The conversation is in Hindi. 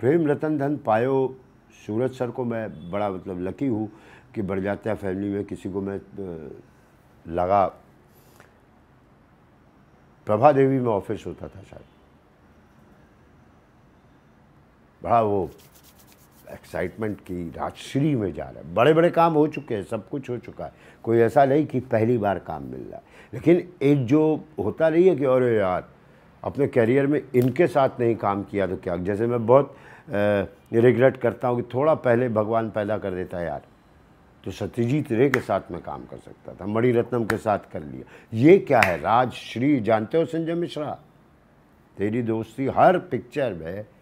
प्रेम रतन धन पायो सूरज सर को मैं बड़ा मतलब लकी हूँ कि बढ़ जाता फैमिली में किसी को मैं लगा प्रभा देवी में ऑफिस होता था शायद बड़ा वो एक्साइटमेंट की राजश्री में जा रहा है बड़े बड़े काम हो चुके हैं सब कुछ हो चुका है कोई ऐसा नहीं कि पहली बार काम मिल रहा है लेकिन एक जो होता नहीं है कि अरे यार अपने कैरियर में इनके साथ नहीं काम किया तो क्या जैसे मैं बहुत रिग्रेट करता हूँ कि थोड़ा पहले भगवान पैदा कर देता यार तो सत्यजीत रे के साथ मैं काम कर सकता था मणि रत्नम के साथ कर लिया ये क्या है राजश्री जानते हो संजय मिश्रा तेरी दोस्ती हर पिक्चर में